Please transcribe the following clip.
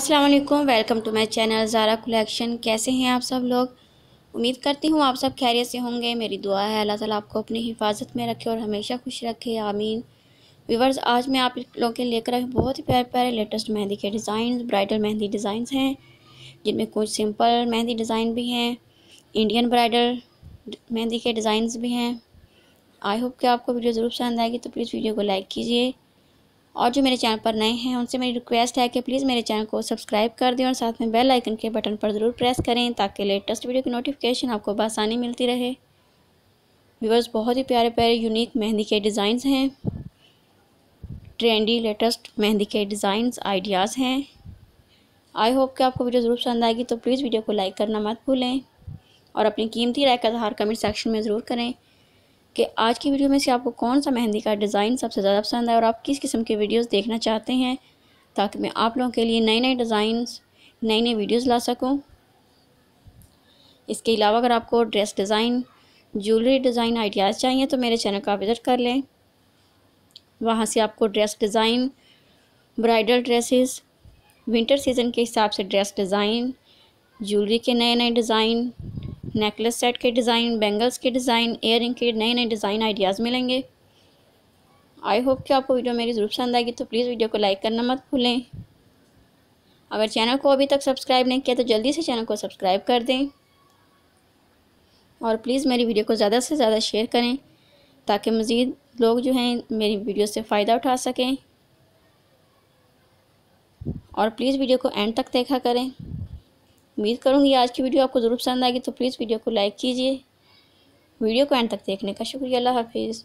अस्सलाम वालेकुम welcome to my channel Zara collection कैसे हैं आप सब लोग उम्मीद करती हूँ आप सब खैरियत से होंगे मेरी दुआ है अल्लाह ताला आपको अपनी हिफाजत में रखे और हमेशा खुश रखे आमीन व्यूवर्स आज मैं आप लोगों के लेकर आई बहुत ही प्यारे प्यारे लेटेस्ट मेहंदी के डिज़ाइन ब्राइडल मेहंदी डिजाइन हैं जिनमें कुछ सिंपल मेहंदी डिज़ाइन भी हैं इंडियन ब्राइडल मेहंदी के डिज़ाइन भी हैं आई होप कि आपको वीडियो ज़रूर पसंद आएगी तो प्लीज़ वीडियो को लाइक कीजिए और जो मेरे चैनल पर नए हैं उनसे मेरी रिक्वेस्ट है कि प्लीज़ मेरे चैनल को सब्सक्राइब कर दें और साथ में बेल आइकन के बटन पर ज़रूर प्रेस करें ताकि लेटेस्ट वीडियो की नोटिफिकेशन आपको बसानी मिलती रहे व्यूवर्स बहुत ही प्यारे प्यारे यूनिक मेहंदी के डिज़ाइंस हैं ट्रेंडी लेटेस्ट मेहंदी के डिज़ाइंस आइडियाज़ हैं आई होप कि आपको वीडियो ज़रूर पसंद आएगी तो प्लीज़ वीडियो को लाइक करना मत भूलें और अपनी कीमती राय का इजहार कमेंट सेक्शन में ज़रूर करें कि आज की वीडियो में से आपको कौन सा मेहंदी का डिज़ाइन सबसे ज़्यादा पसंद है और आप किस किस्म के वीडियोस देखना चाहते हैं ताकि मैं आप लोगों के लिए नए नए डिज़ाइंस नई नई वीडियोस ला सकूं इसके अलावा अगर आपको dress design jewellery design ideas चाहिए तो मेरे चैनल का विज़िट कर लें वहाँ से आपको dress design bridal dresses winter season के हिसाब से ड्रेस डिज़ाइन ज्वेलरी के नए नए डिज़ाइन नेकलेस सेट के डिज़ाइन बैंगल्स के डिज़ाइन एयर के नए नए डिज़ाइन आइडियाज़ मिलेंगे आई होप कि आपको वीडियो मेरी ज़रूर पसंद आएगी तो प्लीज़ वीडियो को लाइक करना मत भूलें अगर चैनल को अभी तक सब्सक्राइब नहीं किया तो जल्दी से चैनल को सब्सक्राइब कर दें और प्लीज़ मेरी वीडियो को ज़्यादा से ज़्यादा शेयर करें ताकि मज़ीद लोग जो हैं मेरी वीडियो से फ़ायदा उठा सकें और प्लीज़ वीडियो को एंड तक देखा करें उम्मीद करूँगी आज की वीडियो आपको ज़रूर पसंद आएगी तो प्लीज़ वीडियो को लाइक कीजिए वीडियो को एंड तक देखने का शुक्रिया अल्लाह हाफिज़